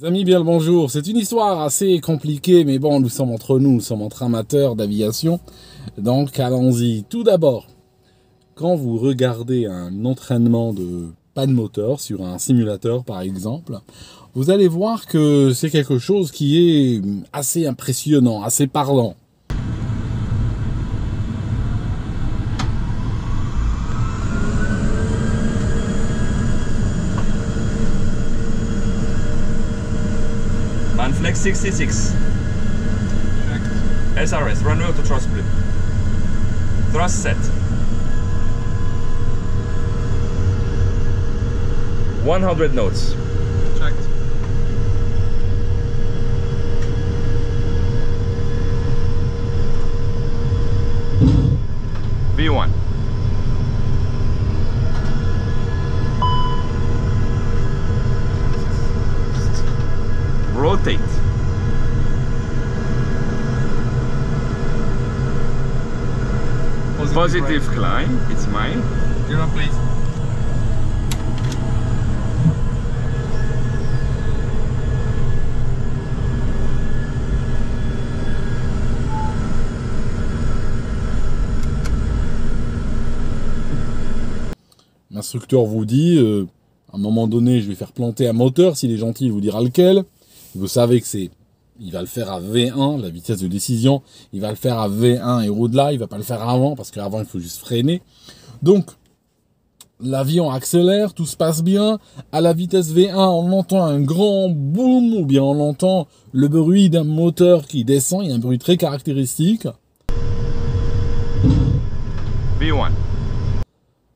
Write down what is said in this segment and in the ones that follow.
amis, bien le bonjour. C'est une histoire assez compliquée, mais bon, nous sommes entre nous, nous sommes entre amateurs d'aviation. Donc, allons-y. Tout d'abord, quand vous regardez un entraînement de panne moteur sur un simulateur, par exemple, vous allez voir que c'est quelque chose qui est assez impressionnant, assez parlant. 66. Checked. SRS, runway to thrust split. Thrust set. 100 knots. Checked. V1. rotate. Positive climb, it's mine. L'instructeur vous dit, euh, à un moment donné, je vais faire planter un moteur, s'il est gentil, il vous dira lequel. Vous savez que c'est il va le faire à V1, la vitesse de décision, il va le faire à V1 et au-delà, il va pas le faire avant, parce qu'avant il faut juste freiner. Donc, l'avion accélère, tout se passe bien, à la vitesse V1, on entend un grand boum, ou bien on entend le bruit d'un moteur qui descend, il y a un bruit très caractéristique. V1.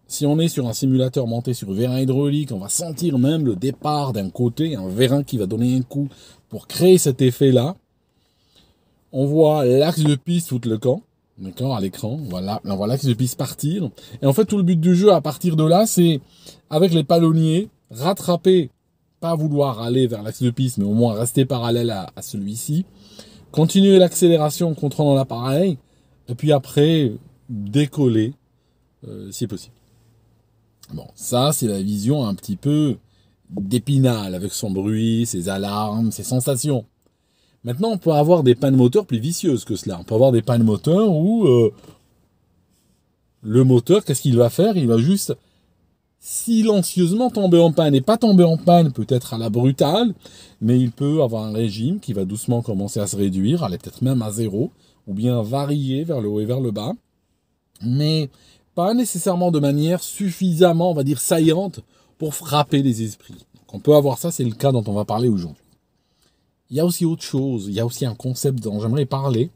Si on est sur un simulateur monté sur vérin hydraulique, on va sentir même le départ d'un côté, un vérin qui va donner un coup pour créer cet effet-là, on voit l'axe de piste tout le camp, d'accord, à l'écran. Voilà, on voit l'axe de piste partir. Et en fait, tout le but du jeu à partir de là, c'est avec les palonniers rattraper, pas vouloir aller vers l'axe de piste, mais au moins rester parallèle à, celui-ci. Continuer l'accélération en contrôlant l'appareil, et puis après décoller euh, si possible. Bon, ça c'est la vision un petit peu d'Épinal avec son bruit, ses alarmes, ses sensations. Maintenant, on peut avoir des pannes moteurs plus vicieuses que cela. On peut avoir des pannes moteurs où euh, le moteur, qu'est-ce qu'il va faire Il va juste silencieusement tomber en panne et pas tomber en panne peut-être à la brutale, mais il peut avoir un régime qui va doucement commencer à se réduire, aller peut-être même à zéro, ou bien varier vers le haut et vers le bas, mais pas nécessairement de manière suffisamment, on va dire, saillante pour frapper les esprits. Qu'on on peut avoir ça, c'est le cas dont on va parler aujourd'hui. Il y a aussi autre chose, il y a aussi un concept dont j'aimerais parler,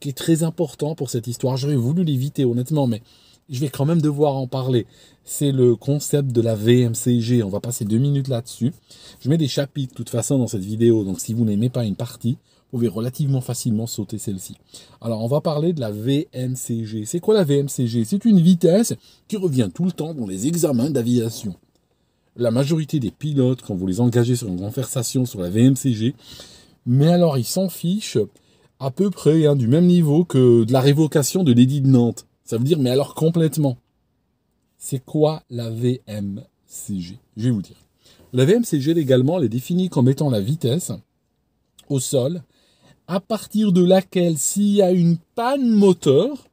qui est très important pour cette histoire. J'aurais voulu l'éviter honnêtement, mais je vais quand même devoir en parler. C'est le concept de la VMCG. On va passer deux minutes là-dessus. Je mets des chapitres de toute façon dans cette vidéo, donc si vous n'aimez pas une partie, vous pouvez relativement facilement sauter celle-ci. Alors on va parler de la VMCG. C'est quoi la VMCG C'est une vitesse qui revient tout le temps dans les examens d'aviation la majorité des pilotes, quand vous les engagez sur une conversation sur la VMCG, mais alors ils s'en fichent à peu près hein, du même niveau que de la révocation de l'édit de Nantes. Ça veut dire, mais alors complètement. C'est quoi la VMCG Je vais vous dire. La VMCG légalement, elle est définie comme étant la vitesse au sol à partir de laquelle s'il y a une panne moteur,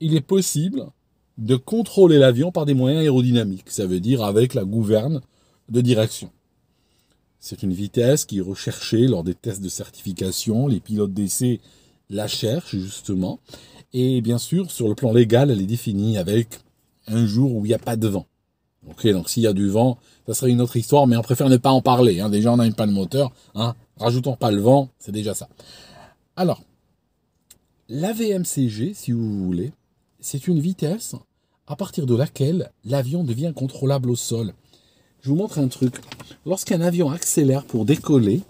il est possible de contrôler l'avion par des moyens aérodynamiques, ça veut dire avec la gouverne de direction. C'est une vitesse qui est recherchée lors des tests de certification, les pilotes d'essai la cherchent justement, et bien sûr sur le plan légal elle est définie avec un jour où il n'y a pas de vent. Ok, donc s'il y a du vent, ça serait une autre histoire, mais on préfère ne pas en parler. Hein. Déjà, on a une panne moteur. Hein. Rajoutons pas le vent, c'est déjà ça. Alors, la VMCG, si vous voulez, c'est une vitesse à partir de laquelle l'avion devient contrôlable au sol. Je vous montre un truc. Lorsqu'un avion accélère pour décoller,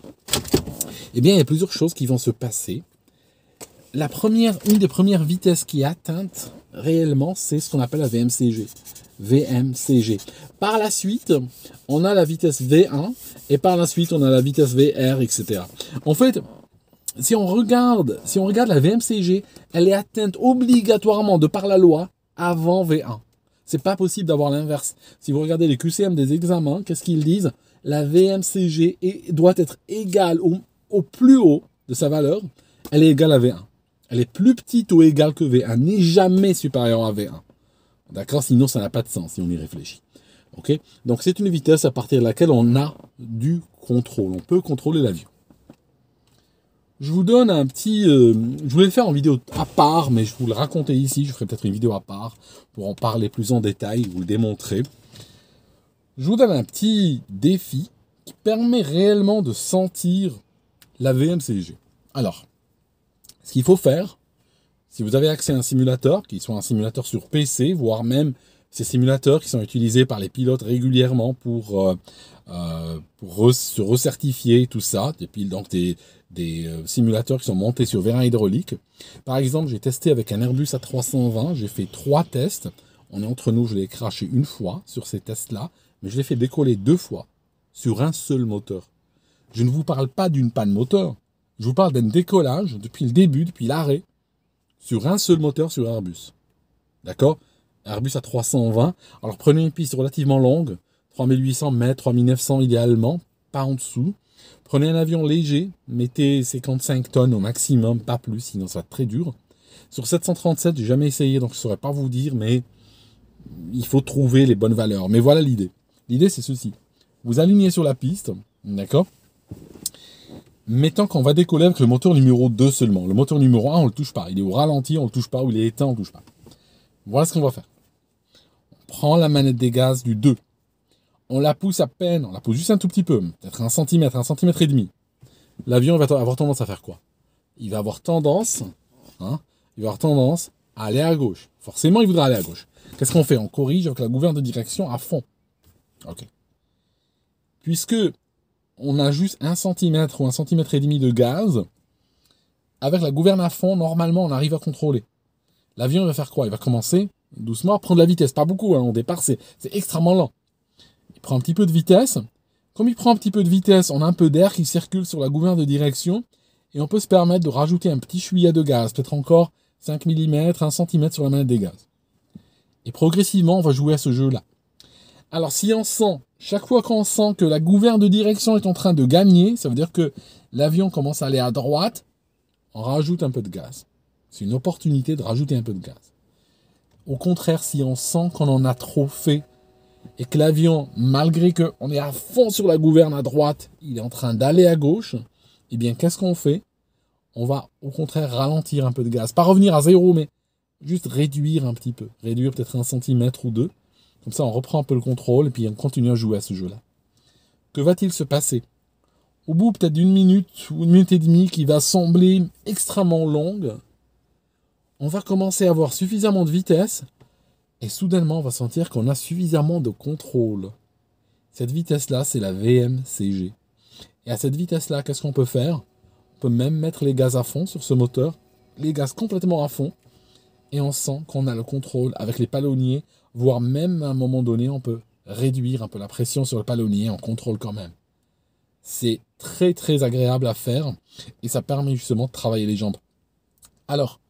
eh bien, il y a plusieurs choses qui vont se passer. La première, une des premières vitesses qui est atteinte réellement, c'est ce qu'on appelle la VMCG. VMCG. Par la suite, on a la vitesse V1 et par la suite, on a la vitesse VR, etc. En fait, si on regarde, si on regarde la VMCG, elle est atteinte obligatoirement de par la loi avant V1. C'est pas possible d'avoir l'inverse. Si vous regardez les QCM des examens, qu'est-ce qu'ils disent La VMCG doit être égale au, plus haut de sa valeur. Elle est égale à V1. Elle est plus petite ou égale que V1, n'est jamais supérieure à V1. D'accord Sinon, ça n'a pas de sens si on y réfléchit. Ok Donc, c'est une vitesse à partir de laquelle on a du contrôle. On peut contrôler l'avion. Je vous donne un petit... Euh, je voulais le faire en vidéo à part, mais je vous le racontais ici. Je ferai peut-être une vidéo à part pour en parler plus en détail, vous le démontrer. Je vous donne un petit défi qui permet réellement de sentir la VMCG. Alors, ce qu'il faut faire, si vous avez accès à un simulateur, qu'il soit un simulateur sur PC, voire même ces simulateurs qui sont utilisés par les pilotes régulièrement pour, euh, euh, pour se recertifier, tout ça, des, donc des, des euh, simulateurs qui sont montés sur vérin hydraulique. Par exemple, j'ai testé avec un Airbus A320, j'ai fait trois tests. On est entre nous, je l'ai craché une fois sur ces tests-là, mais je l'ai fait décoller deux fois sur un seul moteur. Je ne vous parle pas d'une panne moteur, je vous parle d'un décollage depuis le début, depuis l'arrêt, sur un seul moteur sur Airbus. D'accord Airbus à 320 Alors prenez une piste relativement longue, 3800 mètres, 3900 idéalement, pas en dessous. Prenez un avion léger, mettez 55 tonnes au maximum, pas plus, sinon ça va être très dur. Sur 737, j'ai jamais essayé, donc je ne saurais pas vous dire, mais il faut trouver les bonnes valeurs. Mais voilà l'idée. L'idée, c'est ceci. Vous alignez sur la piste, d'accord Mettons qu'on va décoller avec le moteur numéro 2 seulement. Le moteur numéro 1, on ne le touche pas. Il est au ralenti, on ne le touche pas. Ou il est éteint, on ne le touche pas. Voilà ce qu'on va faire prend la manette des gaz du 2. On la pousse à peine, on la pousse juste un tout petit peu, peut-être un centimètre, un centimètre et demi. L'avion va avoir tendance à faire quoi Il va avoir tendance, hein, il va avoir tendance à aller à gauche. Forcément, il voudra aller à gauche. Qu'est-ce qu'on fait On corrige avec la gouverne de direction à fond. Ok. Puisque on a juste un centimètre ou un centimètre et demi de gaz, avec la gouverne à fond, normalement, on arrive à contrôler. L'avion va faire quoi Il va commencer doucement prendre la vitesse. Pas beaucoup, hein, au départ, c'est extrêmement lent. Il prend un petit peu de vitesse. Comme il prend un petit peu de vitesse, on a un peu d'air qui circule sur la gouverne de direction et on peut se permettre de rajouter un petit chouïa de gaz, peut-être encore 5 mm, 1 cm sur la manette des gaz. Et progressivement, on va jouer à ce jeu-là. Alors si on sent, chaque fois qu'on sent que la gouverne de direction est en train de gagner, ça veut dire que l'avion commence à aller à droite, on rajoute un peu de gaz. C'est une opportunité de rajouter un peu de gaz. Au contraire, si on sent qu'on en a trop fait et que l'avion, malgré qu'on est à fond sur la gouverne à droite, il est en train d'aller à gauche, eh bien, qu'est-ce qu'on fait On va au contraire ralentir un peu de gaz. Pas revenir à zéro, mais juste réduire un petit peu. Réduire peut-être un centimètre ou deux. Comme ça, on reprend un peu le contrôle et puis on continue à jouer à ce jeu-là. Que va-t-il se passer Au bout peut-être d'une minute ou une minute et demie qui va sembler extrêmement longue, on va commencer à avoir suffisamment de vitesse et soudainement on va sentir qu'on a suffisamment de contrôle. Cette vitesse-là, c'est la VMCG. Et à cette vitesse-là, qu'est-ce qu'on peut faire On peut même mettre les gaz à fond sur ce moteur, les gaz complètement à fond, et on sent qu'on a le contrôle avec les palonniers, voire même à un moment donné, on peut réduire un peu la pression sur le palonnier, en contrôle quand même. C'est très très agréable à faire et ça permet justement de travailler les jambes. Alors,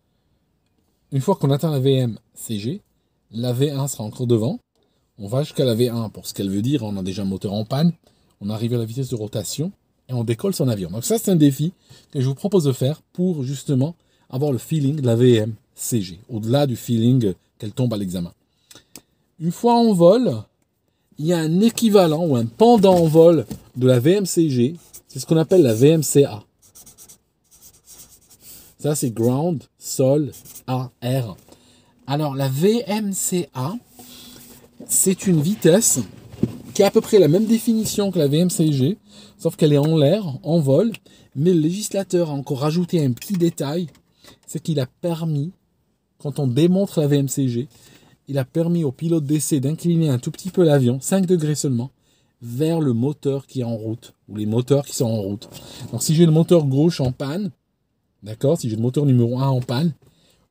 une fois qu'on atteint la VMCG, la V1 sera encore devant. On va jusqu'à la V1 pour ce qu'elle veut dire. On a déjà un moteur en panne. On arrive à la vitesse de rotation et on décolle son avion. Donc ça, c'est un défi que je vous propose de faire pour justement avoir le feeling de la VMCG, au-delà du feeling qu'elle tombe à l'examen. Une fois en vol, il y a un équivalent ou un pendant en vol de la VMCG. C'est ce qu'on appelle la VMCA. Ça, c'est Ground, Sol, alors la VMCA, c'est une vitesse qui a à peu près la même définition que la VMCG, sauf qu'elle est en l'air, en vol, mais le législateur a encore ajouté un petit détail, c'est qu'il a permis, quand on démontre la VMCG, il a permis au pilote d'essai d'incliner un tout petit peu l'avion, 5 degrés seulement, vers le moteur qui est en route, ou les moteurs qui sont en route. Donc si j'ai le moteur gauche en panne, d'accord, si j'ai le moteur numéro 1 en panne,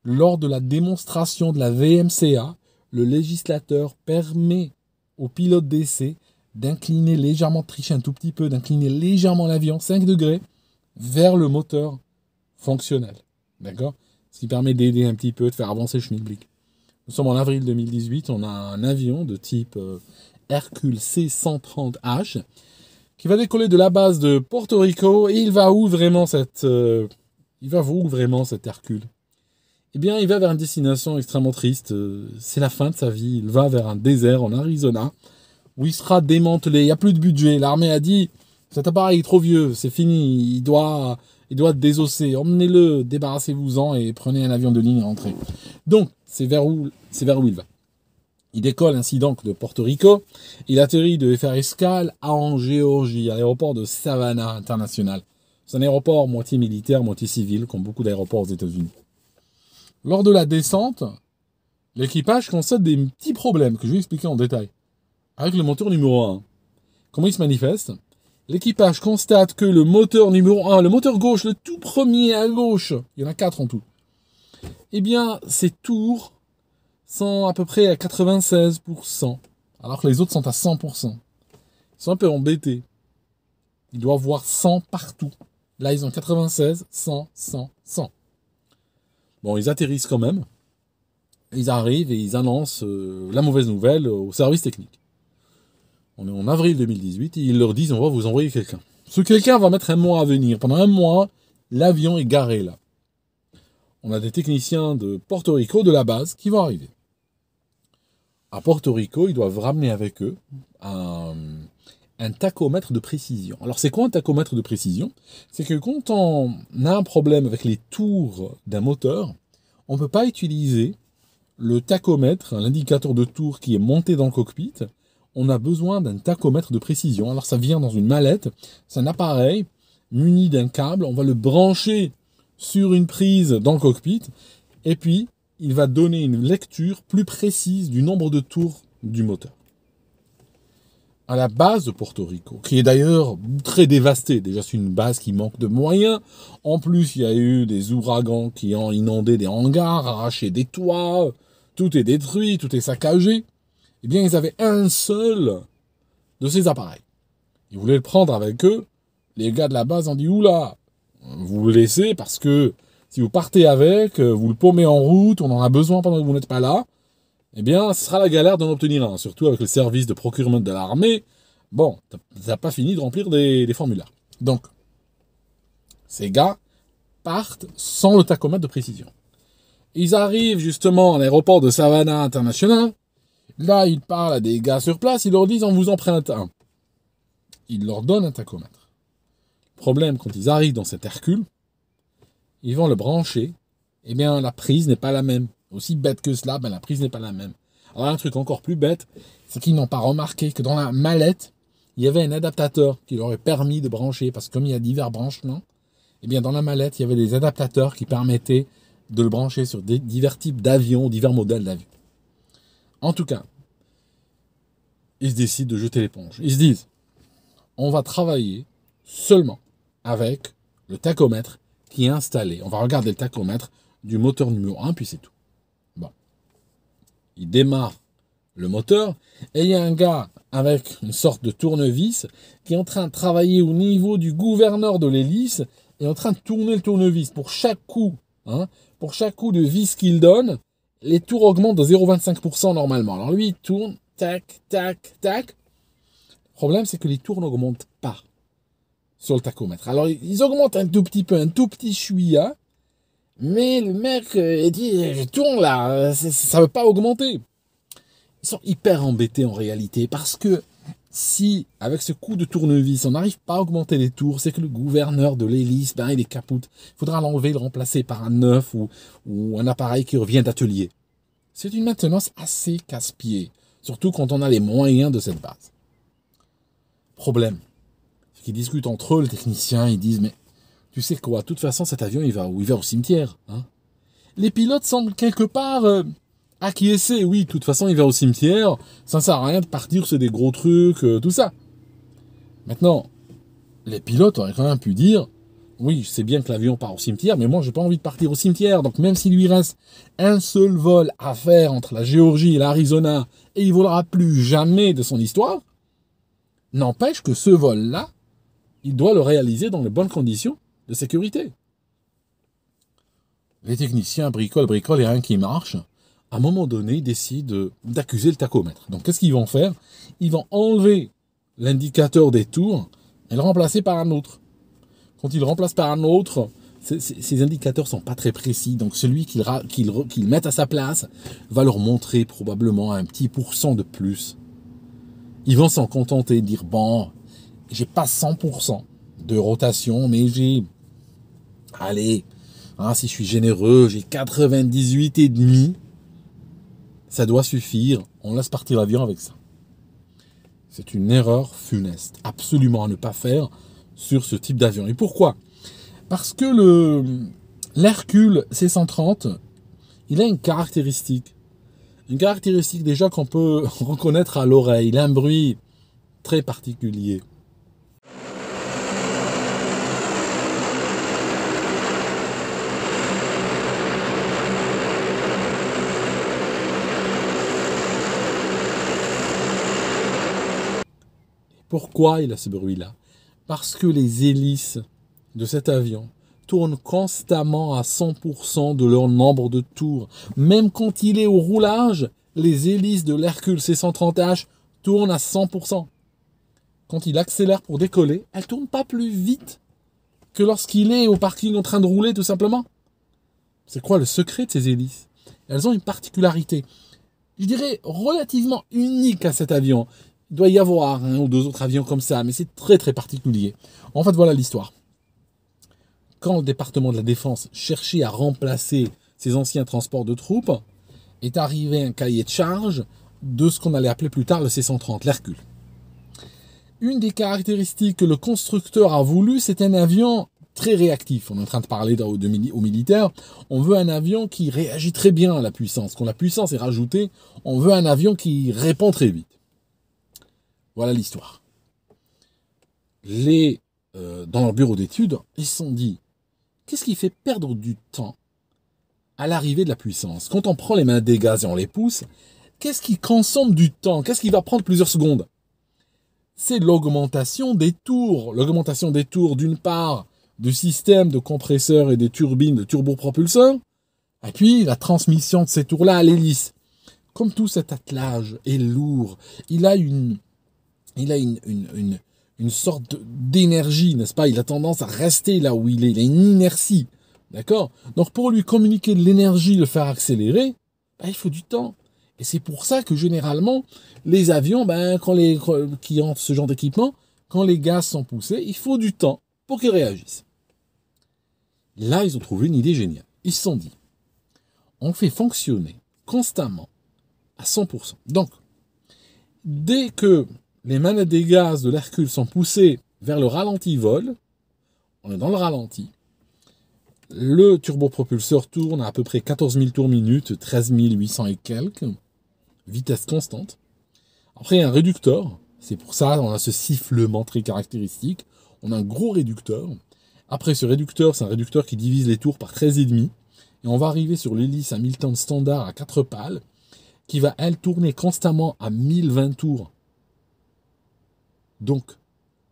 lors de la démonstration de la VMCA, le législateur permet au pilote d'essai d'incliner légèrement, tricher un tout petit peu, d'incliner légèrement l'avion 5 degrés vers le moteur fonctionnel. D'accord Ce qui permet d'aider un petit peu, de faire avancer le schmilblick. Nous sommes en avril 2018, on a un avion de type euh, Hercule C-130H qui va décoller de la base de Porto Rico et il va où vraiment cette... Euh, il va où vraiment cet Hercule eh bien, il va vers une destination extrêmement triste. Euh, c'est la fin de sa vie. Il va vers un désert en Arizona où il sera démantelé. Il n'y a plus de budget. L'armée a dit cet appareil est trop vieux, c'est fini. Il doit, il doit désosser. Emmenez-le, débarrassez-vous-en et prenez un avion de ligne et rentrez. Donc, c'est vers où, c'est vers où il va. Il décolle ainsi donc de Porto Rico. Il atterrit de faire escale à en Géorgie, à l'aéroport de Savannah International. C'est un aéroport moitié militaire, moitié civil, comme beaucoup d'aéroports aux États-Unis. Lors de la descente, l'équipage constate des petits problèmes que je vais expliquer en détail. Avec le moteur numéro 1. Comment il se manifeste L'équipage constate que le moteur numéro 1, le moteur gauche, le tout premier à gauche, il y en a 4 en tout, eh bien, ses tours sont à peu près à 96%, alors que les autres sont à 100%. Ils sont un peu embêtés. Ils doivent voir 100 partout. Là, ils ont 96, 100, 100, 100. Bon, ils atterrissent quand même. Ils arrivent et ils annoncent euh, la mauvaise nouvelle au service technique. On est en avril 2018 et ils leur disent on va vous envoyer quelqu'un. Ce quelqu'un va mettre un mois à venir. Pendant un mois, l'avion est garé là. On a des techniciens de Porto Rico, de la base, qui vont arriver. À Porto Rico, ils doivent ramener avec eux un, un tachomètre de précision. Alors c'est quoi un tachomètre de précision C'est que quand on a un problème avec les tours d'un moteur, on ne peut pas utiliser le tachomètre, l'indicateur de tour qui est monté dans le cockpit. On a besoin d'un tachomètre de précision. Alors ça vient dans une mallette, c'est un appareil muni d'un câble, on va le brancher sur une prise dans le cockpit, et puis il va donner une lecture plus précise du nombre de tours du moteur à la base de Porto Rico, qui est d'ailleurs très dévastée. Déjà, c'est une base qui manque de moyens. En plus, il y a eu des ouragans qui ont inondé des hangars, arraché des toits, tout est détruit, tout est saccagé. Eh bien, ils avaient un seul de ces appareils. Ils voulaient le prendre avec eux. Les gars de la base ont dit, oula, vous le laissez parce que si vous partez avec, euh, vous le paumez en route, on en a besoin pendant que vous n'êtes pas là eh bien, ce sera la galère d'en obtenir un, surtout avec le service de procurement de l'armée. Bon, n'a pas fini de remplir des, formulaires. Donc, ces gars partent sans le tachomètre de précision. Ils arrivent justement à l'aéroport de Savannah International. Là, ils parlent à des gars sur place, ils leur disent on vous emprunte un. Ils leur donnent un tachomètre. Problème, quand ils arrivent dans cet Hercule, ils vont le brancher, eh bien la prise n'est pas la même. Aussi bête que cela, ben, la prise n'est pas la même. Alors un truc encore plus bête, c'est qu'ils n'ont pas remarqué que dans la mallette, il y avait un adaptateur qui leur aurait permis de brancher, parce que comme il y a divers branchements, eh bien dans la mallette, il y avait des adaptateurs qui permettaient de le brancher sur divers types d'avions, divers modèles d'avions. En tout cas, ils se décident de jeter l'éponge. Ils se disent, on va travailler seulement avec le tachomètre qui est installé. On va regarder le tachomètre du moteur numéro 1, puis c'est tout il démarre le moteur, et il y a un gars avec une sorte de tournevis qui est en train de travailler au niveau du gouverneur de l'hélice et en train de tourner le tournevis pour chaque coup, hein, pour chaque coup de vis qu'il donne, les tours augmentent de 0,25% normalement. Alors lui, il tourne, tac, tac, tac. Le problème, c'est que les tours n'augmentent pas sur le tachomètre. Alors ils augmentent un tout petit peu, un tout petit chouïa, mais le mec euh, il dit je tourne là, euh, ça ne veut pas augmenter. Ils sont hyper embêtés en réalité parce que si avec ce coup de tournevis on n'arrive pas à augmenter les tours, c'est que le gouverneur de l'hélice, ben, il est capote. Il faudra l'enlever, le remplacer par un neuf ou, un appareil qui revient d'atelier. C'est une maintenance assez casse-pied, surtout quand on a les moyens de cette base. Problème. qui discutent entre eux, le technicien, ils disent mais tu sais quoi, de toute façon, cet avion, il va Il va au cimetière. Hein. les pilotes semblent quelque part euh, acquiescer. Oui, de toute façon, il va au cimetière. Ça ne sert à rien de partir sur des gros trucs, euh, tout ça. Maintenant, les pilotes auraient quand même pu dire, oui, c'est bien que l'avion part au cimetière, mais moi, j'ai pas envie de partir au cimetière. Donc, même s'il lui reste un seul vol à faire entre la Géorgie et l'Arizona, et il ne volera plus jamais de son histoire, n'empêche que ce vol-là, il doit le réaliser dans les bonnes conditions de sécurité. Les techniciens bricolent, bricolent, et un qui marche. À un moment donné, ils décident d'accuser le tachomètre. Donc qu'est-ce qu'ils vont faire Ils vont enlever l'indicateur des tours et le remplacer par un autre. Quand ils le remplacent par un autre, ces indicateurs sont pas très précis, donc celui qu'ils mettent à sa place va leur montrer probablement un petit pourcent de plus. Ils vont s'en contenter, dire bon, j'ai pas 100% de rotation, mais j'ai Allez, hein, si je suis généreux, j'ai 98 et demi. Ça doit suffire. On laisse partir l'avion avec ça. C'est une erreur funeste, absolument à ne pas faire sur ce type d'avion. Et pourquoi Parce que le l'Hercule C130, il a une caractéristique. Une caractéristique déjà qu'on peut reconnaître à l'oreille. Il a un bruit très particulier. Pourquoi il a ce bruit-là Parce que les hélices de cet avion tournent constamment à 100% de leur nombre de tours. Même quand il est au roulage, les hélices de l'Hercule C-130H tournent à 100%. Quand il accélère pour décoller, elles ne tournent pas plus vite que lorsqu'il est au parking en train de rouler, tout simplement. C'est quoi le secret de ces hélices Elles ont une particularité, je dirais relativement unique à cet avion, il doit y avoir un ou deux autres avions comme ça, mais c'est très très particulier. En fait, voilà l'histoire. Quand le département de la défense cherchait à remplacer ses anciens transports de troupes, est arrivé un cahier de charge de ce qu'on allait appeler plus tard le C-130, l'Hercule. Une des caractéristiques que le constructeur a voulu, c'est un avion très réactif. On est en train de parler aux militaires. On veut un avion qui réagit très bien à la puissance. Quand la puissance est rajoutée, on veut un avion qui répond très vite. Voilà l'histoire. Les, euh, dans leur bureau d'études, ils se sont dit, qu'est-ce qui fait perdre du temps à l'arrivée de la puissance Quand on prend les mains des gaz et on les pousse, qu'est-ce qui consomme du temps Qu'est-ce qui va prendre plusieurs secondes C'est l'augmentation des tours. L'augmentation des tours, d'une part, du système de compresseurs et des turbines de turbopropulseurs, et puis la transmission de ces tours-là à l'hélice. Comme tout cet attelage est lourd, il a une, il a une, sorte d'énergie, n'est-ce pas Il a tendance à rester là où il est, il a une inertie, d'accord Donc pour lui communiquer de l'énergie, le faire accélérer, bah, il faut du temps. Et c'est pour ça que généralement, les avions, ben, quand les, qui ont ce genre d'équipement, quand les gaz sont poussés, il faut du temps pour qu'ils réagissent. Là, ils ont trouvé une idée géniale. Ils se sont dit, on fait fonctionner constamment à 100%. Donc, dès que les manettes des gaz de l'Hercule sont poussées vers le ralenti-vol. On est dans le ralenti. Le turbopropulseur tourne à, à peu près 14 000 tours minute, 13 800 et quelques, vitesse constante. Après, il y a un réducteur. C'est pour ça qu'on a ce sifflement très caractéristique. On a un gros réducteur. Après, ce réducteur, c'est un réducteur qui divise les tours par 13,5. Et on va arriver sur l'hélice à 1000 tonnes standard à 4 pales, qui va, elle, tourner constamment à 1020 tours donc,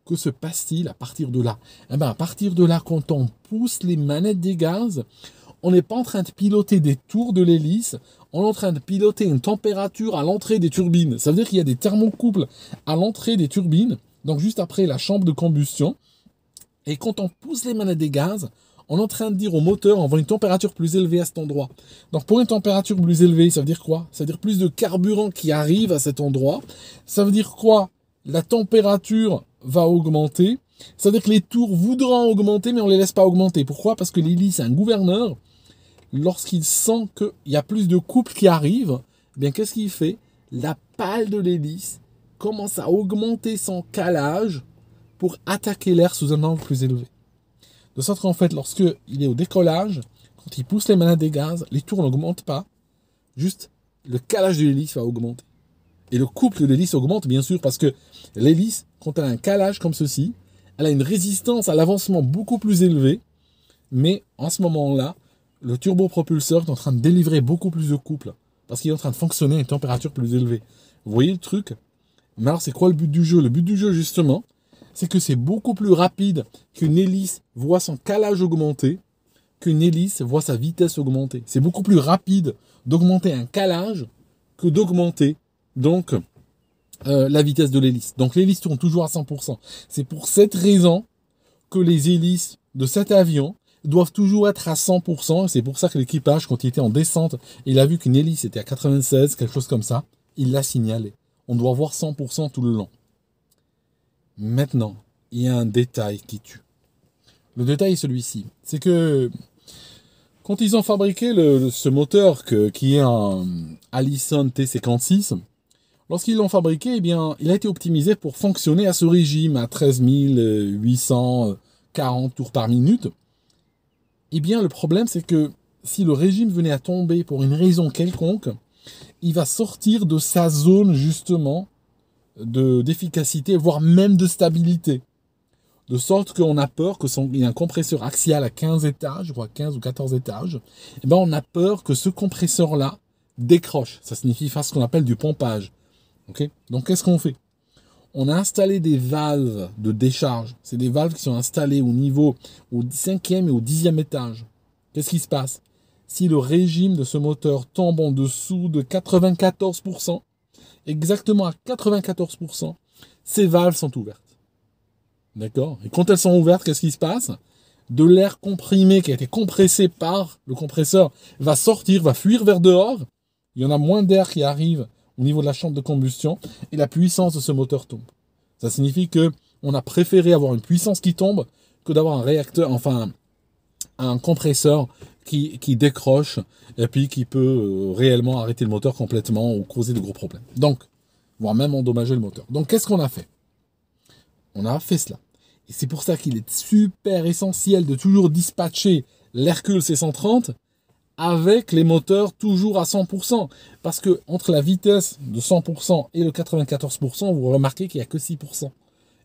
que se passe-t-il à partir de là eh bien, À partir de là, quand on pousse les manettes des gaz, on n'est pas en train de piloter des tours de l'hélice, on est en train de piloter une température à l'entrée des turbines. Ça veut dire qu'il y a des thermocouples à l'entrée des turbines, donc juste après la chambre de combustion. Et quand on pousse les manettes des gaz, on est en train de dire au moteur, on voit une température plus élevée à cet endroit. Donc pour une température plus élevée, ça veut dire quoi Ça veut dire plus de carburant qui arrive à cet endroit. Ça veut dire quoi la température va augmenter. C'est-à-dire que les tours voudront augmenter, mais on ne les laisse pas augmenter. Pourquoi Parce que l'hélice est un gouverneur. Lorsqu'il sent qu'il y a plus de couples qui arrivent, eh bien qu'est-ce qu'il fait La pâle de l'hélice commence à augmenter son calage pour attaquer l'air sous un angle plus élevé. De sorte qu'en fait, lorsque il est au décollage, quand il pousse les manettes des gaz, les tours n'augmentent pas. Juste, le calage de l'hélice va augmenter. Et le couple de l'hélice augmente, bien sûr, parce que l'hélice, quand elle a un calage comme ceci, elle a une résistance à l'avancement beaucoup plus élevée. Mais en ce moment-là, le turbopropulseur est en train de délivrer beaucoup plus de couple, parce qu'il est en train de fonctionner à une température plus élevée. Vous voyez le truc Mais alors, c'est quoi le but du jeu Le but du jeu, justement, c'est que c'est beaucoup plus rapide qu'une hélice voit son calage augmenter, qu'une hélice voit sa vitesse augmenter. C'est beaucoup plus rapide d'augmenter un calage que d'augmenter donc euh, la vitesse de l'hélice. Donc l'hélice tourne toujours à 100%. C'est pour cette raison que les hélices de cet avion doivent toujours être à 100%. C'est pour ça que l'équipage, quand il était en descente, il a vu qu'une hélice était à 96, quelque chose comme ça. Il l'a signalé. On doit voir 100% tout le long. Maintenant, il y a un détail qui tue. Le détail est celui-ci. C'est que quand ils ont fabriqué ce moteur qui est un Allison T56, Lorsqu'ils l'ont fabriqué, eh bien, il a été optimisé pour fonctionner à ce régime, à 13 840 tours par minute. Eh bien, le problème, c'est que si le régime venait à tomber pour une raison quelconque, il va sortir de sa zone, justement, d'efficacité, voire même de stabilité. De sorte qu'on a peur que son, y a un compresseur axial à 15 étages, je 15 ou 14 étages, eh ben, on a peur que ce compresseur-là décroche. Ça signifie faire ce qu'on appelle du pompage. Donc qu'est-ce qu'on fait On a installé des valves de décharge. C'est des valves qui sont installées au niveau, au cinquième et au dixième étage. Qu'est-ce qui se passe Si le régime de ce moteur tombe en dessous de 94%, exactement à 94%, ces valves sont ouvertes. D'accord Et quand elles sont ouvertes, qu'est-ce qui se passe De l'air comprimé qui a été compressé par le compresseur va sortir, va fuir vers dehors. Il y en a moins d'air qui arrive au niveau de la chambre de combustion et la puissance de ce moteur tombe. Ça signifie que on a préféré avoir une puissance qui tombe que d'avoir un réacteur, enfin un compresseur qui, qui, décroche et puis qui peut euh, réellement arrêter le moteur complètement ou causer de gros problèmes. Donc, voire même endommager le moteur. Donc, qu'est-ce qu'on a fait On a fait cela. Et c'est pour ça qu'il est super essentiel de toujours dispatcher l'Hercule C130 avec les moteurs toujours à 100%. Parce que entre la vitesse de 100% et le 94%, vous remarquez qu'il n'y a que 6%.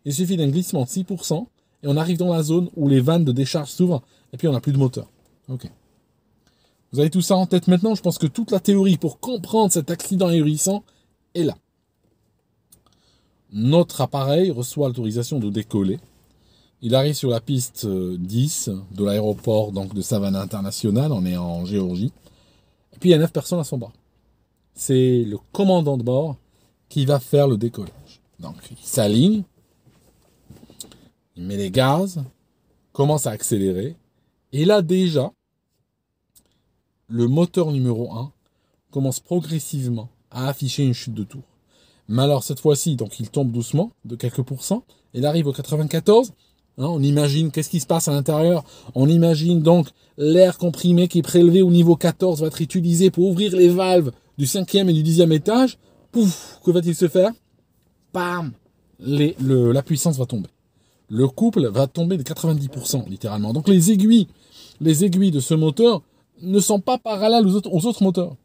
Il suffit d'un glissement de 6% et on arrive dans la zone où les vannes de décharge s'ouvrent et puis on n'a plus de moteur. Ok. Vous avez tout ça en tête maintenant. Je pense que toute la théorie pour comprendre cet accident hérissant est là. Notre appareil reçoit l'autorisation de décoller. Il arrive sur la piste 10 euh, de l'aéroport de Savannah International, on est en Géorgie. Et puis il y a 9 personnes à son bras. C'est le commandant de bord qui va faire le décollage. Donc il s'aligne, il met les gaz, commence à accélérer. Et là déjà, le moteur numéro 1 commence progressivement à afficher une chute de tour. Mais alors cette fois-ci, donc il tombe doucement de quelques pourcents. Il arrive au 94. Hein, on imagine qu'est-ce qui se passe à l'intérieur. On imagine donc l'air comprimé qui est prélevé au niveau 14 va être utilisé pour ouvrir les valves du cinquième et du dixième étage. Pouf, que va-t-il se faire Bam La puissance va tomber. Le couple va tomber de 90% littéralement. Donc les aiguilles, les aiguilles de ce moteur ne sont pas parallèles aux autres, moteurs.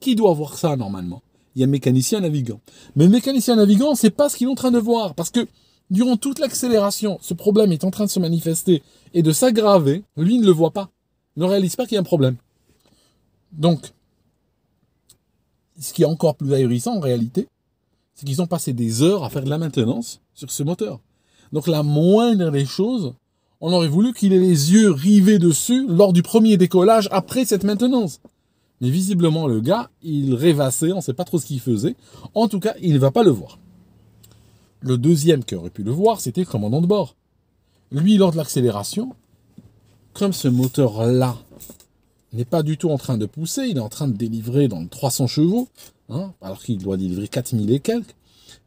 Qui doit voir ça normalement Il y a mécanicien navigant. Mais le mécanicien navigant, c'est pas ce qu'il est en train de voir parce que Durant toute l'accélération, ce problème est en train de se manifester et de s'aggraver. Lui ne le voit pas, ne réalise pas qu'il y a un problème. Donc, ce qui est encore plus ahurissant en réalité, c'est qu'ils ont passé des heures à faire de la maintenance sur ce moteur. Donc la moindre des choses, on aurait voulu qu'il ait les yeux rivés dessus lors du premier décollage après cette maintenance. Mais visiblement, le gars, il rêvassait, on ne sait pas trop ce qu'il faisait. En tout cas, il ne va pas le voir. Le deuxième qui aurait pu le voir, c'était le commandant de bord. Lui, lors de l'accélération, comme ce moteur-là n'est pas du tout en train de pousser, il est en train de délivrer dans le 300 chevaux, hein, alors qu'il doit délivrer 4000 et quelques,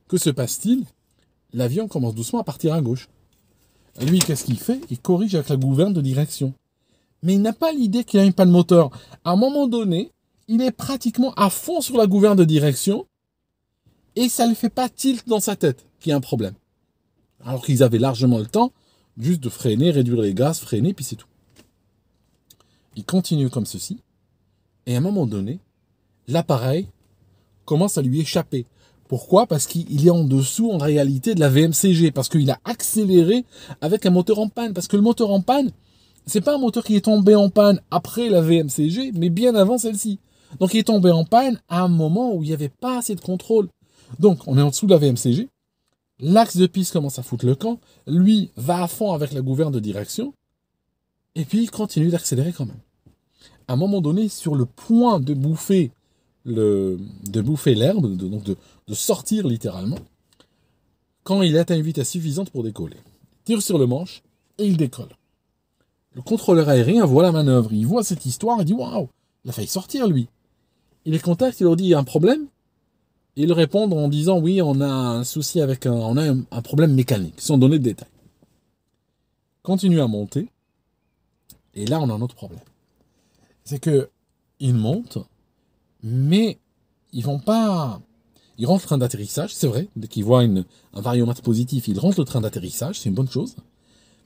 que se passe-t-il L'avion commence doucement à partir à gauche. Lui, qu'est-ce qu'il fait Il corrige avec la gouverne de direction. Mais il n'a pas l'idée qu'il a pas de moteur. À un moment donné, il est pratiquement à fond sur la gouverne de direction et ça ne fait pas tilt dans sa tête qu'il y a un problème. Alors qu'ils avaient largement le temps juste de freiner, réduire les gaz, freiner, puis c'est tout. Il continue comme ceci, et à un moment donné, l'appareil commence à lui échapper. Pourquoi Parce qu'il est en dessous en réalité de la VMCG, parce qu'il a accéléré avec un moteur en panne, parce que le moteur en panne, c'est pas un moteur qui est tombé en panne après la VMCG, mais bien avant celle-ci. Donc il est tombé en panne à un moment où il n'y avait pas assez de contrôle. Donc on est en dessous de la VMCG, L'axe de piste commence à foutre le camp. Lui va à fond avec la gouverne de direction. Et puis il continue d'accélérer quand même. À un moment donné, sur le point de bouffer le, de bouffer l'herbe, donc de, sortir littéralement, quand il atteint une vitesse suffisante pour décoller. tire sur le manche et il décolle. Le contrôleur aérien voit la manœuvre, il voit cette histoire, il dit waouh, il a failli sortir lui. Il les contacte, il leur dit il y a un problème ils répondent en disant oui, on a un souci avec un, on un, problème mécanique, sans donner de détails. Continue à monter, et là on a un autre problème. C'est que ils montent, mais ils vont pas, ils rentrent le train d'atterrissage, c'est vrai, dès qu'ils voient un variomètre positif, ils rentrent le train d'atterrissage, c'est une bonne chose.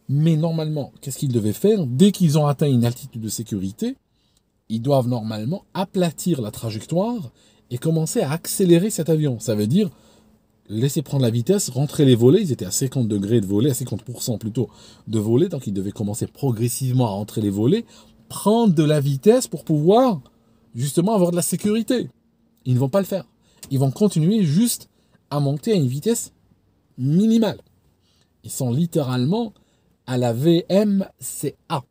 Mais normalement, qu'est-ce qu'ils devaient faire Dès qu'ils ont atteint une altitude de sécurité, ils doivent normalement aplatir la trajectoire et commencer à accélérer cet avion. Ça veut dire laisser prendre la vitesse, rentrer les volets. Ils étaient à 50 degrés de volets, à 50% plutôt de volets. Donc ils devaient commencer progressivement à rentrer les volets, prendre de la vitesse pour pouvoir justement avoir de la sécurité. Ils ne vont pas le faire. Ils vont continuer juste à monter à une vitesse minimale. Ils sont littéralement à la VMCA.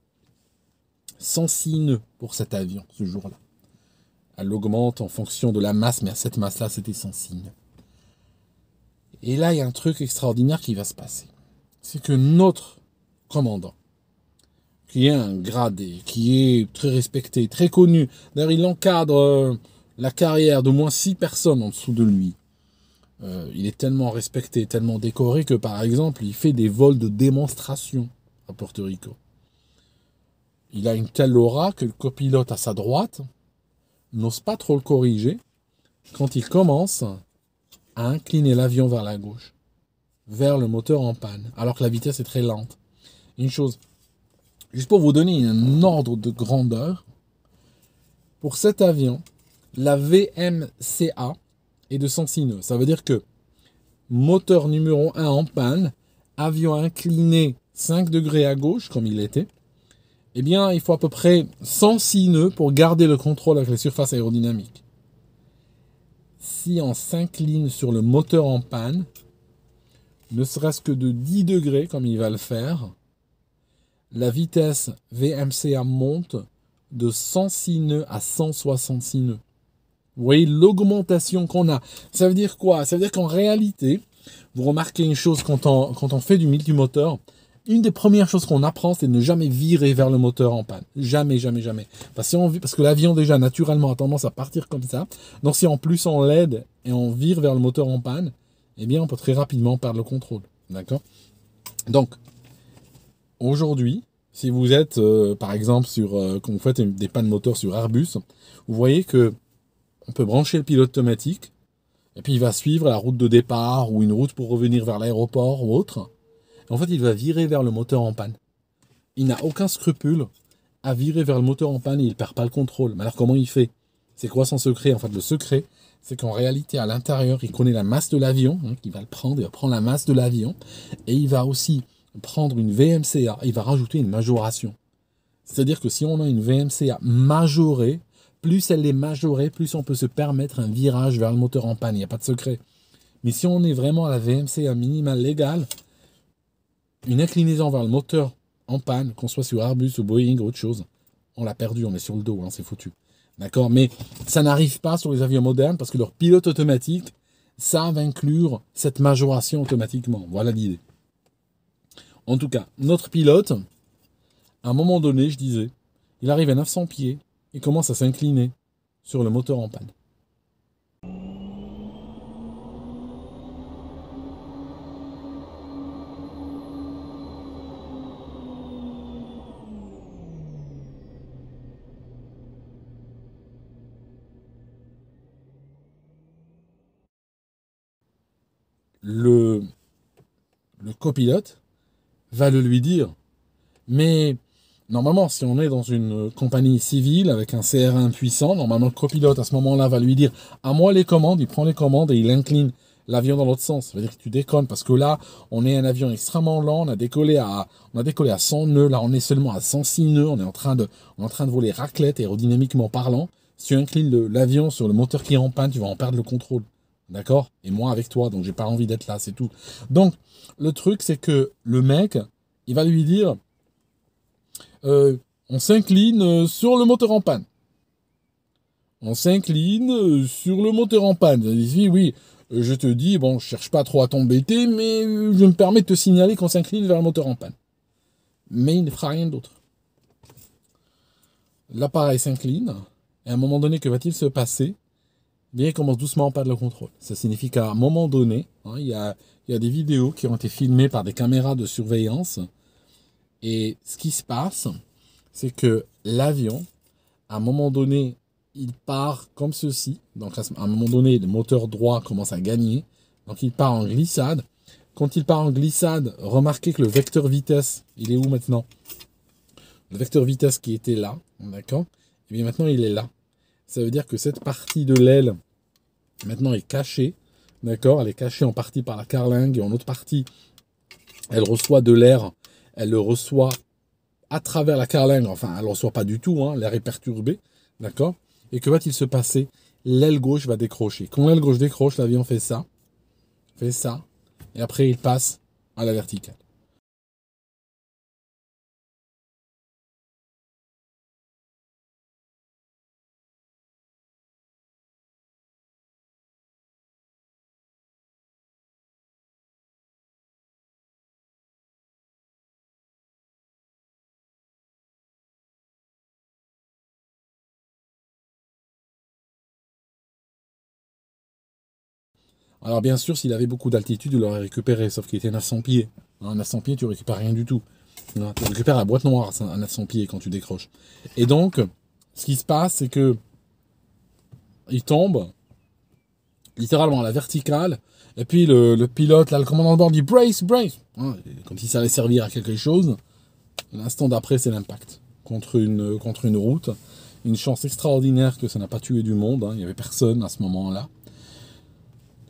Sans signe pour cet avion ce jour-là elle augmente en fonction de la masse, mais à cette masse-là, c'était son signe. Et là, il y a un truc extraordinaire qui va se passer. C'est que notre commandant, qui est un gradé, qui est très respecté, très connu, d'ailleurs, il encadre euh, la carrière d'au moins six personnes en dessous de lui. Euh, il est tellement respecté, tellement décoré que, par exemple, il fait des vols de démonstration à Porto Rico. Il a une telle aura que le copilote à sa droite, n'ose pas trop le corriger quand il commence à incliner l'avion vers la gauche, vers le moteur en panne, alors que la vitesse est très lente. Une chose, juste pour vous donner un ordre de grandeur, pour cet avion, la VMCA est de 106 nœuds. Ça veut dire que moteur numéro 1 en panne, avion incliné 5 degrés à gauche, comme il était, eh bien, il faut à peu près 106 nœuds pour garder le contrôle avec les surfaces aérodynamiques. Si on s'incline sur le moteur en panne, ne serait-ce que de 10 degrés comme il va le faire, la vitesse VMCA monte de 106 nœuds à 166 nœuds. Vous voyez l'augmentation qu'on a. Ça veut dire quoi Ça veut dire qu'en réalité, vous remarquez une chose quand on, quand on fait du multimoteur, moteur une des premières choses qu'on apprend, c'est de ne jamais virer vers le moteur en panne. Jamais, jamais, jamais. Parce, que parce que l'avion déjà naturellement a tendance à partir comme ça. Donc si en plus on l'aide et on vire vers le moteur en panne, eh bien on peut très rapidement perdre le contrôle. D'accord Donc aujourd'hui, si vous êtes euh, par exemple sur euh, quand vous faites des pannes moteur sur Airbus, vous voyez que on peut brancher le pilote automatique et puis il va suivre la route de départ ou une route pour revenir vers l'aéroport ou autre. En fait, il va virer vers le moteur en panne. Il n'a aucun scrupule à virer vers le moteur en panne et il perd pas le contrôle. Mais alors comment il fait C'est quoi son secret En fait, le secret, c'est qu'en réalité, à l'intérieur, il connaît la masse de l'avion, hein, il va le prendre, il va prendre la masse de l'avion, et il va aussi prendre une VMCA, il va rajouter une majoration. C'est-à-dire que si on a une VMCA majorée, plus elle est majorée, plus on peut se permettre un virage vers le moteur en panne, il n'y a pas de secret. Mais si on est vraiment à la VMCA minimale légale, une inclinaison vers le moteur en panne, qu'on soit sur Airbus ou Boeing ou autre chose, on l'a perdu, on est sur le dos, hein, c'est foutu. D'accord Mais ça n'arrive pas sur les avions modernes parce que leur pilote automatique savent inclure cette majoration automatiquement. Voilà l'idée. En tout cas, notre pilote, à un moment donné, je disais, il arrive à 900 pieds et commence à s'incliner sur le moteur en panne. le, le copilote va le lui dire. Mais normalement, si on est dans une compagnie civile avec un CR puissant, normalement le copilote à ce moment-là va lui dire à moi les commandes, il prend les commandes et il incline l'avion dans l'autre sens. Ça veut dire que tu déconnes parce que là, on est un avion extrêmement lent, on a décollé à, on a décollé à 100 nœuds, là on est seulement à 106 nœuds, on est en train de, en train de voler raclette aérodynamiquement parlant. Si tu inclines l'avion sur le moteur qui est en tu vas en perdre le contrôle. D'accord Et moi avec toi, donc j'ai pas envie d'être là, c'est tout. Donc, le truc, c'est que le mec, il va lui dire euh, On s'incline euh, sur le moteur en panne. On s'incline euh, sur le moteur en panne. dit « oui, je te dis, bon, je cherche pas trop à t'embêter, mais je me permets de te signaler qu'on s'incline vers le moteur en panne. Mais il ne fera rien d'autre. L'appareil s'incline, et à un moment donné, que va-t-il se passer il commence doucement à perdre le contrôle. Ça signifie qu'à un moment donné, hein, il, y a, il y des vidéos qui ont été filmées par des caméras de surveillance. Et ce qui se passe, c'est que l'avion, à un moment donné, il part comme ceci. Donc à un moment donné, le moteur droit commence à gagner. Donc il part en glissade. Quand il part en glissade, remarquez que le vecteur vitesse, il est où maintenant Le vecteur vitesse qui était là, d'accord Et eh bien maintenant, il est là ça veut dire que cette partie de l'aile maintenant est cachée, d'accord Elle est cachée en partie par la carlingue et en autre partie, elle reçoit de l'air, elle le reçoit à travers la carlingue, enfin elle ne reçoit pas du tout, hein, l'air est perturbé, d'accord Et que va-t-il se passer L'aile gauche va décrocher. Quand l'aile gauche décroche, l'avion fait ça, fait ça, et après il passe à la verticale. Alors bien sûr, s'il avait beaucoup d'altitude, il l'aurait récupéré, sauf qu'il était 900 pieds. À 900 pieds, tu récupères rien du tout. Hein, tu récupères la boîte noire à 900 pieds quand tu décroches. Et donc, ce qui se passe, c'est que il tombe littéralement à la verticale. Et puis le, pilote, là, le commandant de bord dit brace, brace, hein, comme si ça allait servir à quelque chose. L'instant d'après, c'est l'impact contre une, contre une route. Une chance extraordinaire que ça n'a pas tué du monde. Hein. Il n'y avait personne à ce moment-là.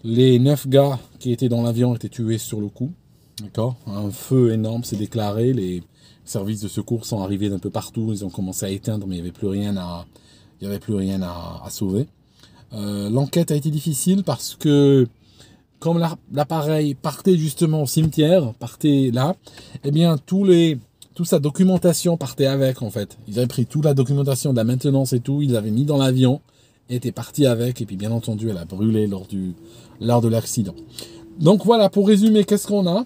Les neuf gars qui étaient dans l'avion étaient tués sur le coup. D'accord Un feu énorme s'est déclaré. Les services de secours sont arrivés d'un peu partout. Ils ont commencé à éteindre, mais il n'y avait plus rien à, y avait plus rien à, sauver. Euh, l'enquête a été difficile parce que comme l'appareil partait justement au cimetière, partait là, eh bien tous les toute sa documentation partait avec en fait. Ils avaient pris toute la documentation de la maintenance et tout, ils l'avaient mis dans l'avion était partie avec, et puis bien entendu, elle a brûlé lors, du, lors de l'accident. Donc voilà, pour résumer, qu'est-ce qu'on a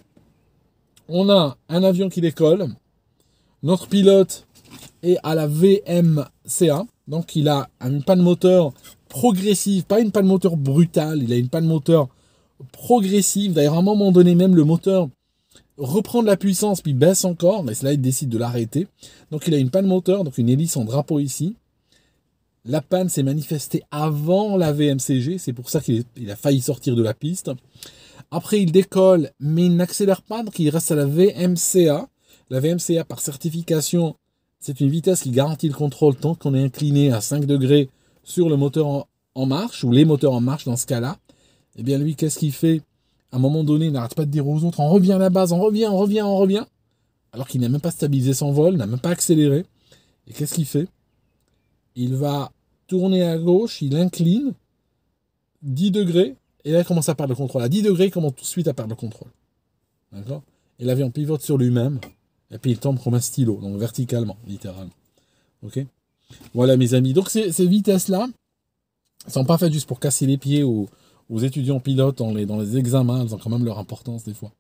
On a un avion qui décolle, notre pilote est à la VMCA, donc il a une panne moteur progressive, pas une panne moteur brutale, il a une panne moteur progressive, d'ailleurs à un moment donné même le moteur reprend de la puissance puis baisse encore, mais cela, il décide de l'arrêter, donc il a une panne moteur, donc une hélice en drapeau ici, la panne s'est manifestée avant la VMCG, c'est pour ça qu'il a failli sortir de la piste. Après, il décolle, mais il n'accélère pas, donc il reste à la VMCA. La VMCA, par certification, c'est une vitesse qui garantit le contrôle tant qu'on est incliné à 5 degrés sur le moteur en marche, ou les moteurs en marche dans ce cas-là. Eh bien, lui, qu'est-ce qu'il fait À un moment donné, il n'arrête pas de dire aux autres on revient à la base, on revient, on revient, on revient. Alors qu'il n'a même pas stabilisé son vol, n'a même pas accéléré. Et qu'est-ce qu'il fait Il va tourner à gauche, il incline, 10 degrés, et là, il commence à perdre le contrôle. À 10 degrés, il commence tout de suite à perdre le contrôle. D'accord Et l'avion pivote sur lui-même, et puis il tombe comme un stylo, donc verticalement, littéralement. Ok Voilà, mes amis. Donc, ces, vitesses-là ne sont pas faites juste pour casser les pieds aux, étudiants pilotes dans les examens, elles ont quand même leur importance des fois.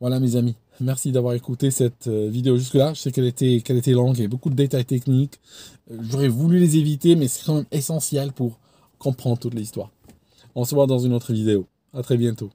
Voilà mes amis, merci d'avoir écouté cette euh, vidéo jusque-là. Je sais qu'elle était, qu'elle était longue, il y beaucoup de détails techniques. Euh, j'aurais voulu les éviter, mais c'est quand même essentiel pour comprendre toute l'histoire. On se voit dans une autre vidéo. À très bientôt.